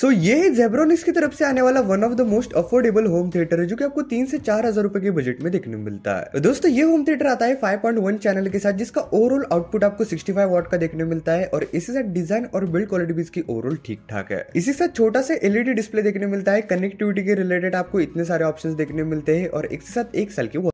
सो so, ये Zebronics की तरफ से आने वाला one of the most affordable home theatre है जो कि आपको तीन से चार हजार रुपए के बजट में देखने मिलता है तो दोस्तों ये होम थिएटर आता है 5.1 चैनल के साथ जिसका ओवरऑल आउटपुट आपको 65 वॉट का देखने मिलता है और इसी साथ डिजाइन और बिल्ड क्वालिटी भी इसकी ओवरऑल ठीक ठाक है इसी साथ छोटा सा एलईडी डिस्प्ले e देखने मिलता है कनेक्टिविटी के रिलेटेड आपको इतने सारे ऑप्शन देखने मिलते हैं और इसके साथ एक साल की